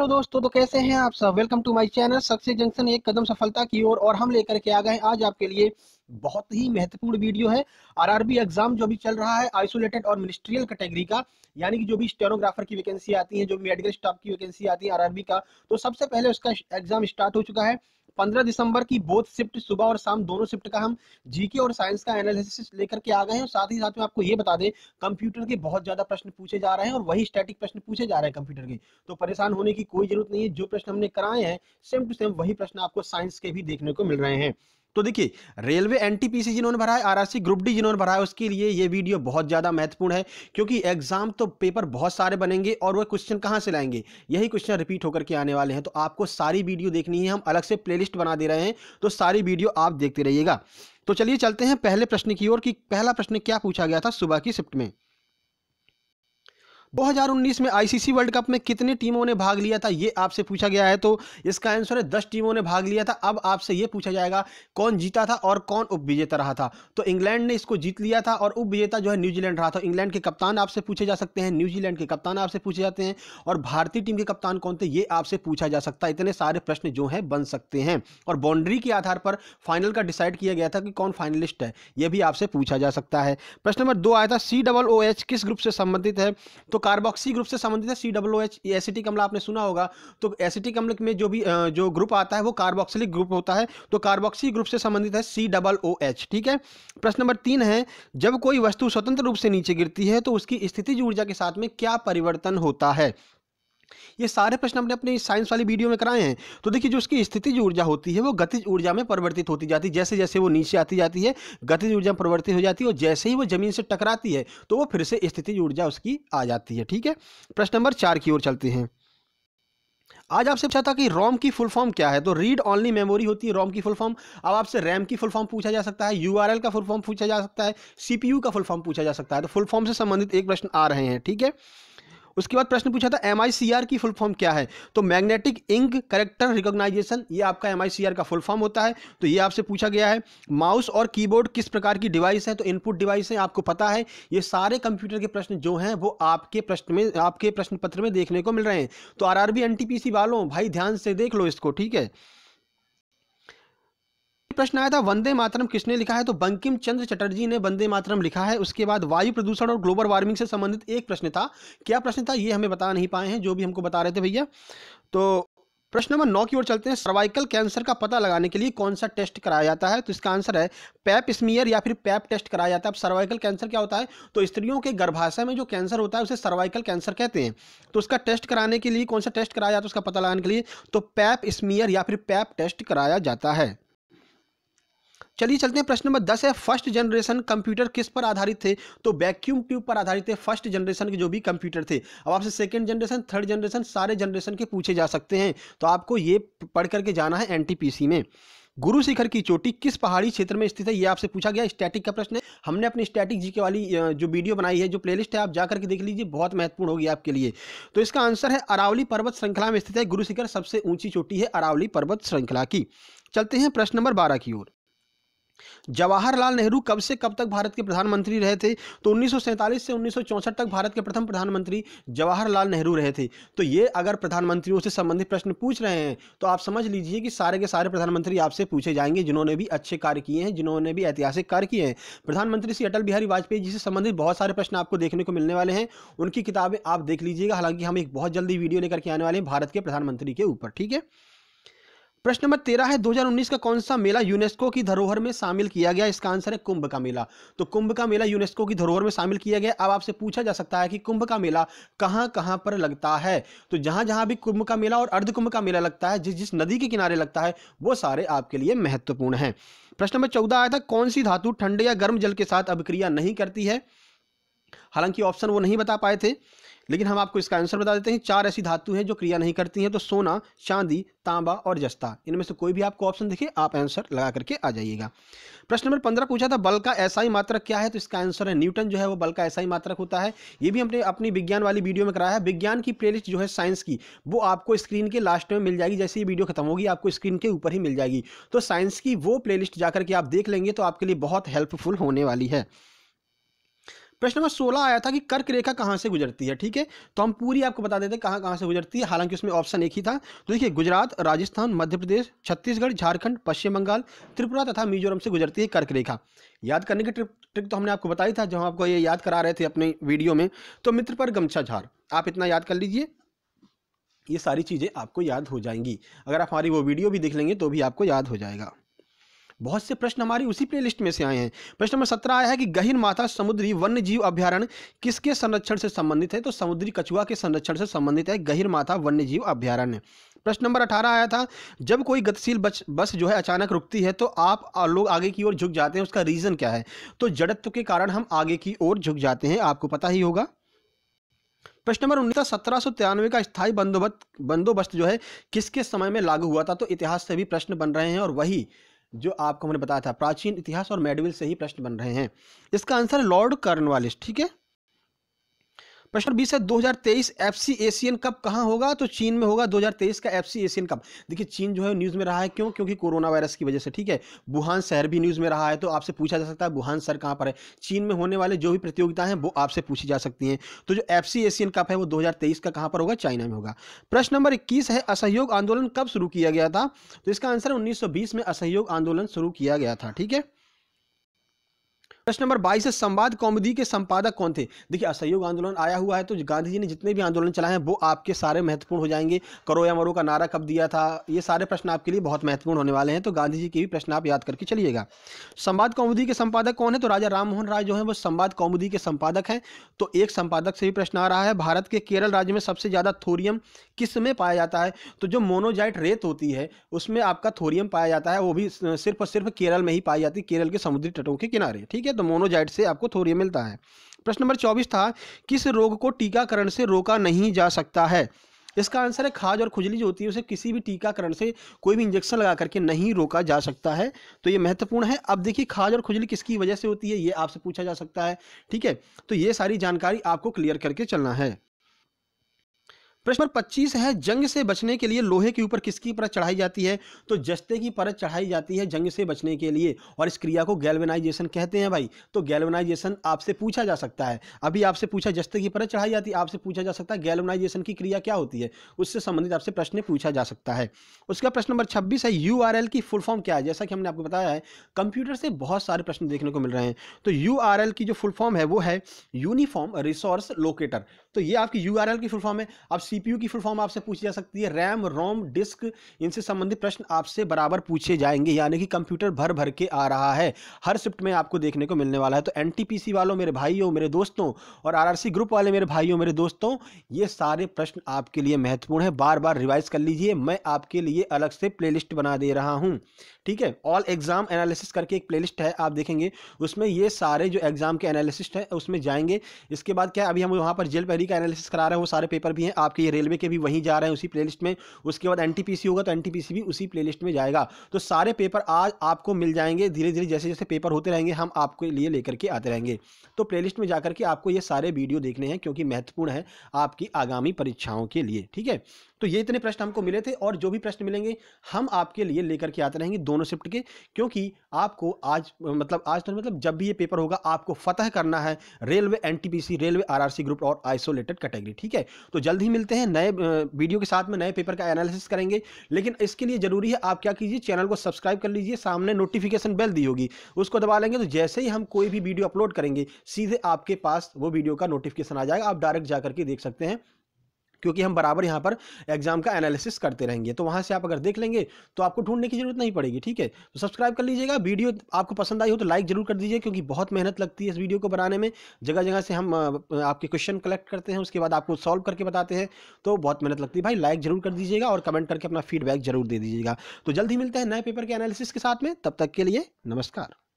hello दोस्तों तो कैसे हैं आप सब welcome to my channel success junction एक कदम सफलता की ओर और, और हम लेकर के आ गए हैं आज आपके लिए बहुत ही महत्वपूर्ण वीडियो है आरआरबी एग्जाम जो भी चल रहा है आइसोलेटेड और मिनिस्ट्रियल कैटेगरी का यानी कि जो भी स्टेनोग्राफर की वैकेंसी आती है जो मेडिकल स्टाफ की वैकेंसी आती है आरआरबी का तो सबसे पहले उसका एग्जाम स्टार्ट हो चुका है पंद्रह दिसंबर की बोथ शिफ्ट सुबह और शाम दोनों शिफ्ट का हम जीके और साइंस का एनालिसिस लेकर के आ गए हैं और साथ ही साथ में आपको ये बता दें कंप्यूटर के बहुत ज्यादा प्रश्न पूछे जा रहे हैं और वही स्टैटिक प्रश्न पूछे जा रहे हैं कंप्यूटर के तो परेशान होने की कोई जरूरत नहीं है जो प्रश्न हमने कराए हैं सेम टू सेम वही प्रश्न आपको साइंस के भी देखने को मिल रहे हैं तो देखिए रेलवे एनटीपीसी जिन्होंने भरा है आरआरसी ग्रुप डी जिन्होंने भरा है उसके लिए ये वीडियो बहुत ज़्यादा महत्वपूर्ण है क्योंकि एग्जाम तो पेपर बहुत सारे बनेंगे और वह क्वेश्चन कहाँ से लाएंगे यही क्वेश्चन रिपीट होकर के आने वाले हैं तो आपको सारी वीडियो देखनी है हम अलग से लिस्ट बना दे रहे हैं तो सारी वीडियो आप देखते रहिएगा तो चलिए चलते हैं पहले प्रश्न की ओर कि पहला प्रश्न क्या पूछा गया था सुबह की शिफ्ट में 2019 में आईसीसी वर्ल्ड कप में कितनी टीमों ने भाग लिया था ये आपसे पूछा गया है तो इसका आंसर है दस टीमों ने भाग लिया था अब आपसे ये पूछा जाएगा कौन जीता था और कौन उप विजेता रहा था तो इंग्लैंड ने इसको जीत लिया था और उप विजेता जो है न्यूजीलैंड रहा था तो इंग्लैंड के कप्तान आपसे पूछे जा सकते हैं न्यूजीलैंड के कप्तान आपसे पूछे जाते हैं और भारतीय टीम के कप्तान कौन थे ये आपसे पूछा जा सकता है इतने सारे प्रश्न जो है बन सकते हैं और बाउंड्री के आधार पर फाइनल का डिसाइड किया गया था कि कौन फाइनलिस्ट है यह भी आपसे पूछा जा सकता है प्रश्न नंबर दो आया था सी डबल ओ एच किस ग्रुप से संबंधित है तो कार्बोक्सी ग्रुप से संबंधित है सी डब्ल्यू एच एसिटिक अम्ल आपने सुना होगा तो एसिटिक अम्ल में जो भी जो ग्रुप आता है वो कार्बोक्सिलिक ग्रुप होता है तो कार्बोक्सी ग्रुप से संबंधित है सी डबल ओ एच ठीक है प्रश्न नंबर तीन है जब कोई वस्तु स्वतंत्र रूप से नीचे गिरती है तो उसकी स्थिति ऊर्जा के साथ में क्या परिवर्तन होता है ये सारे प्रश्न हमने अपने साइंस वाली वीडियो में कराए हैं तो देखिए जो उसकी स्थितिज ऊर्जा होती है वो गतिज ऊर्जा में परिवर्तित होती जाती है जैसे जैसे वो नीचे आती जाती है गतिज ऊर्जा में परिवर्तित हो जाती है और जैसे ही वो जमीन से टकराती है तो वो फिर से स्थिति ऊर्जा उसकी आ जाती है ठीक है प्रश्न नंबर चार की ओर चलते हैं आज आपसे पूछा था कि रोम की फुल फॉर्म क्या है तो रीड ऑनली मेमोरी होती है रोम की फुल फॉर्म अब आपसे रैम की फुल फॉर्म पूछा जा सकता है यूआरएल का फुल फॉर्म पूछा जा सकता है सीपीयू का फुल फॉर्म पूछा जा सकता है तो फुल फॉर्म से संबंधित एक प्रश्न आ रहे हैं ठीक है उसके बाद प्रश्न पूछा था एम की फुल फॉर्म क्या है तो मैग्नेटिक इंक करेक्टर रिकॉग्नाइजेशन ये आपका एम का फुल फॉर्म होता है तो ये आपसे पूछा गया है माउस और कीबोर्ड किस प्रकार की डिवाइस है तो इनपुट डिवाइस है आपको पता है ये सारे कंप्यूटर के प्रश्न जो हैं वो आपके प्रश्न में आपके प्रश्न पत्र में देखने को मिल रहे हैं तो आर आर वालों भाई ध्यान से देख लो इसको ठीक है प्रश्न आया था वंदे मातरम किसने लिखा है तो बंकिम चंद्र चटर्जी ने वंदे मातरम लिखा है उसके बाद वायु प्रदूषण और ग्लोबल वार्मिंग से संबंधित एक प्रश्न था क्या प्रश्न था ये हमें बता नहीं पाए हैं जो भी हमको बता रहे थे भैया तो प्रश्न नंबर नौ की ओर चलते हैं सर्वाइकल कैंसर का पता लगाने के लिए कौन सा टेस्ट कराया जाता है तो इसका आंसर है पैप स्मियर या फिर पैप टेस्ट कराया जाता है अब सर्वाइकल कैंसर क्या होता है तो स्त्रियों के गर्भाशय में जो कैंसर होता है उसे सर्वाइकल कैंसर कहते हैं तो उसका टेस्ट कराने के लिए कौन सा टेस्ट कराया जाता है उसका पता लगाने के लिए तो पैप स्मियर या फिर पैप टेस्ट कराया जाता है चलिए चलते हैं प्रश्न नंबर दस है फर्स्ट जनरेशन कंप्यूटर किस पर आधारित थे तो वैक्यूम ट्यूब पर आधारित थे फर्स्ट जनरेशन के जो भी कंप्यूटर थे अब आपसे सेकेंड जनरेशन थर्ड जनरेशन सारे जनरेशन के पूछे जा सकते हैं तो आपको ये पढ़ करके जाना है एनटीपीसी में गुरु शिखर की चोटी किस पहाड़ी क्षेत्र में स्थित है ये आपसे पूछा गया स्टैटिक का प्रश्न है हमने अपनी स्टैटिक जी के वाली जो वीडियो बनाई है जो प्लेलिस्ट है आप जाकर के देख लीजिए बहुत महत्वपूर्ण होगी आपके लिए तो इसका आंसर है अरावली पर्वत श्रृंखला में स्थित है गुरु शिखर सबसे ऊंची चोटी है अरावली पर्वत श्रृंखला की चलते हैं प्रश्न नंबर बारह की ओर जवाहरलाल नेहरू कब से कब तक भारत के प्रधानमंत्री रहे थे तो 1947 से 1964 तक भारत के प्रथम प्रधानमंत्री जवाहरलाल नेहरू रहे थे तो ये अगर प्रधानमंत्रियों से संबंधित प्रश्न पूछ रहे हैं तो आप समझ लीजिए कि सारे के सारे प्रधानमंत्री आपसे पूछे जाएंगे जिन्होंने भी अच्छे कार्य किए हैं जिन्होंने भी ऐतिहासिक कार्य किए हैं प्रधानमंत्री श्री अटल बिहारी वाजपेयी जी से संबंधित बहुत सारे प्रश्न आपको देखने को मिलने वाले हैं उनकी किताबें आप देख लीजिएगा हालांकि हम एक बहुत जल्दी वीडियो लेकर के आने वाले हैं भारत के प्रधानमंत्री के ऊपर ठीक है प्रश्न नंबर तेरह है 2019 का कौन सा मेला यूनेस्को की धरोहर में शामिल किया गया इसका आंसर है कुंभ का मेला तो कुंभ का मेला यूनेस्को की धरोहर में शामिल किया गया अब आपसे पूछा जा सकता है कि कुंभ का मेला कहां कहां पर लगता है तो जहां जहां भी कुंभ का मेला और अर्ध कुंभ का मेला लगता है जिस जिस नदी के किनारे लगता है वो सारे आपके लिए महत्वपूर्ण है प्रश्न नंबर चौदह आया था कौन सी धातु ठंडे या गर्म जल के साथ अभिक्रिया नहीं करती है हालांकि ऑप्शन वो नहीं बता पाए थे लेकिन हम आपको इसका आंसर बता देते हैं चार ऐसी धातु हैं जो क्रिया नहीं करती हैं तो सोना चांदी तांबा और जस्ता इनमें से कोई भी आपको ऑप्शन दिखे आप आंसर लगा करके आ जाइएगा प्रश्न नंबर पंद्रह पूछा था बल का ऐसा ही मात्रक क्या है तो इसका आंसर है न्यूटन जो है वो बल का ऐसा ही मात्रक होता है ये भी हमने अपनी विज्ञान वाली वीडियो में कराया है विज्ञान की प्लेलिस्ट जो है साइंस की वो आपको स्क्रीन के लास्ट में मिल जाएगी जैसे ये वीडियो खत्म होगी आपको स्क्रीन के ऊपर ही मिल जाएगी तो साइंस की वो प्ले जाकर के आप देख लेंगे तो आपके लिए बहुत हेल्पफुल होने वाली है प्रश्न नंबर सोलह आया था कि कर्क रेखा कहाँ से गुजरती है ठीक है तो हम पूरी आपको बता देते हैं कहाँ कहाँ से गुजरती है हालांकि उसमें ऑप्शन एक ही था तो देखिए गुजरात राजस्थान मध्य प्रदेश छत्तीसगढ़ झारखंड पश्चिम बंगाल त्रिपुरा तथा मिजोरम से गुजरती है कर्क रेखा याद करने की ट्रिक तो हमने आपको बताई था जब आपको ये याद करा रहे थे अपने वीडियो में तो मित्र पर गमछा झार आप इतना याद कर लीजिए ये सारी चीज़ें आपको याद हो जाएंगी अगर आप हमारी वो वीडियो भी देख लेंगे तो भी आपको याद हो जाएगा बहुत से प्रश्न हमारी उसी प्लेलिस्ट में से आए हैं प्रश्न नंबर सत्रह आया है कि गहिर माथा समुद्री वन्य जीव अभ्यारण किसके संरक्षण से संबंधित है तो समुद्री कछुआ के संरक्षण से संबंधित है गहिर माथा वन्य जीव अभ्यारण्य प्रश्न नंबर अठारह आया था जब कोई गतिशील बस बस जो है अचानक रुकती है तो आप लोग आगे की ओर झुक जाते हैं उसका रीज़न क्या है तो जड़त्व के कारण हम आगे की ओर झुक जाते हैं आपको पता ही होगा प्रश्न नंबर उन्नीस सत्रह सौ तिरानवे का स्थायी बंदोबस्त बंदोबस्त जो है किसके समय में लागू हुआ था तो इतिहास से भी प्रश्न बन रहे हैं और वही जो आपको हमने बताया था प्राचीन इतिहास और मेडविल से ही प्रश्न बन रहे हैं इसका आंसर लॉर्ड कर्नवालिस ठीक है प्रश्न बीस है 2023 एफसी एशियन कप कहाँ होगा तो चीन में होगा 2023 का एफसी एशियन कप देखिए चीन जो है न्यूज़ में रहा है क्यों क्योंकि कोरोना वायरस की वजह से ठीक है वुहान शहर भी न्यूज़ में रहा है तो आपसे पूछा जा सकता है वुहान शहर कहाँ पर है चीन में होने वाले जो भी प्रतियोगिता है वो आपसे पूछी जा सकती हैं तो जो एफ एशियन कप है वो दो का कहाँ पर होगा चाइना में होगा प्रश्न नंबर इक्कीस है असहयोग आंदोलन कब शुरू किया गया था तो इसका आंसर उन्नीस में असहयोग आंदोलन शुरू किया गया था ठीक है प्रश्न नंबर बाईस है संवाद कौमुदी के संपादक कौन थे देखिए असहयोग आंदोलन आया हुआ है तो गांधी जी ने जितने भी आंदोलन चलाए हैं वो आपके सारे महत्वपूर्ण हो जाएंगे करो या मरो का नारा कब दिया था ये सारे प्रश्न आपके लिए बहुत महत्वपूर्ण होने वाले हैं तो गांधी जी के भी प्रश्न आप याद करके चलिएगा संवाद कौमुदी के संपादक कौन है तो राजा राम राय जो है वो संवाद कौमुदी के संपादक हैं तो एक संपादक से भी प्रश्न आ रहा है भारत के केरल राज्य में सबसे ज़्यादा थोरियम किस में पाया जाता है तो जो मोनोजाइट रेत होती है उसमें आपका थोरियम पाया जाता है वो भी सिर्फ और सिर्फ केरल में ही पाई जाती है केरल के समुद्री तटों के किनारे ठीक है तो मोनोजाइट से आपको थोरियम मिलता है प्रश्न नंबर चौबीस था किस रोग को टीकाकरण से रोका नहीं जा सकता है इसका आंसर है खाज और खुजली जो होती है उसे किसी भी टीकाकरण से कोई भी इंजेक्शन लगा करके नहीं रोका जा सकता है तो ये महत्वपूर्ण है अब देखिए खाज और खुजली किसकी वजह से होती है ये आपसे पूछा जा सकता है ठीक है तो ये सारी जानकारी आपको क्लियर करके चलना है प्रश्न नंबर है जंग से बचने के लिए लोहे के ऊपर किसकी परत चढ़ाई जाती है तो जस्ते की परत चढ़ाई जाती है जंग से बचने के लिए और इस क्रिया को गैल्वेनाइजेशन कहते हैं भाई तो गैल्वेनाइजेशन आपसे पूछा जा सकता है अभी आपसे पूछा जस्ते की परत चढ़ाई जाती है आपसे पूछा जा सकता है गैल्वेनाइजेशन की क्रिया क्या होती है उससे संबंधित आपसे प्रश्न पूछा जा सकता है उसका प्रश्न नंबर छब्बीस है यू की फुल फॉर्म क्या है जैसा कि हमने आपको बताया है कंप्यूटर से बहुत सारे प्रश्न देखने को मिल रहे हैं तो यू की जो फुल फॉर्म है वो है यूनिफॉर्म रिसोर्स लोकेटर तो ये आपकी यू की फुल फॉर्म है आप सीपीयू की फुल फॉर्म आपसे पूछी जा सकती है रैम रोम डिस्क इनसे संबंधित प्रश्न आपसे बराबर पूछे जाएंगे यानी कि कंप्यूटर भर भर के आ रहा है हर शिफ्ट में आपको देखने को मिलने वाला है तो एनटीपीसी वालों मेरे भाइयों मेरे दोस्तों और सी ग्रुप वाले मेरे भाइयों मेरे दोस्तों ये सारे प्रश्न आपके लिए महत्वपूर्ण है बार बार रिवाइज कर लीजिए मैं आपके लिए अलग से लिस्ट बना दे रहा हूँ ठीक है ऑल एग्जाम एनालिसिस करके एक प्लेलिस्ट है आप देखेंगे उसमें ये सारे जो एग्जाम के एनालिसिस्ट हैं उसमें जाएंगे इसके बाद क्या अभी हम वहाँ पर जेल पहरी का एनालिसिस करा रहे हैं वो सारे पेपर भी हैं आपके ये रेलवे के भी वहीं जा रहे हैं उसी प्ले में उसके बाद एन होगा तो एन भी उसी प्ले में जाएगा तो सारे पेपर आज आपको मिल जाएंगे धीरे धीरे जैसे जैसे पेपर होते रहेंगे हम आपके लिए लेकर के आते रहेंगे तो प्ले में जाकर के आपको ये सारे वीडियो देखने हैं क्योंकि महत्वपूर्ण है आपकी आगामी परीक्षाओं के लिए ठीक है तो ये इतने प्रश्न हमको मिले थे और जो भी प्रश्न मिलेंगे हम आपके लिए लेकर के आते रहेंगे दोनों शिफ्ट के क्योंकि आपको आज मतलब आज तो मतलब जब भी ये पेपर होगा आपको फतह करना है railway N railway R group और आइसोलेटेड कैटेगरी ठीक है तो जल्द ही मिलते हैं नए वीडियो के साथ में नए पेपर का एनालिसिस करेंगे लेकिन इसके लिए ज़रूरी है आप क्या कीजिए चैनल को सब्सक्राइब कर लीजिए सामने नोटिफिकेशन बेल दी होगी उसको दबा लेंगे तो जैसे ही हम कोई भी वीडियो अपलोड करेंगे सीधे आपके पास वो वीडियो का नोटिफिकेशन आ जाएगा आप डायरेक्ट जा करके देख सकते हैं क्योंकि हम बराबर यहाँ पर एग्जाम का एनालिसिस करते रहेंगे तो वहाँ से आप अगर देख लेंगे तो आपको ढूंढने की जरूरत नहीं पड़ेगी ठीक है तो सब्सक्राइब कर लीजिएगा वीडियो आपको पसंद आई हो तो लाइक जरूर कर दीजिए क्योंकि बहुत मेहनत लगती है इस वीडियो को बनाने में जगह जगह से हम आपके क्वेश्चन कलेक्ट करते हैं उसके बाद आपको सॉल्व करके बताते हैं तो बहुत मेहनत लगती है भाई लाइक जरूर कर दीजिएगा और कमेंट करके अपना फीडबैक जरूर दे दीजिएगा तो जल्द ही मिलते हैं नए पेपर के एनालिसिस के साथ में तब तक के लिए नमस्कार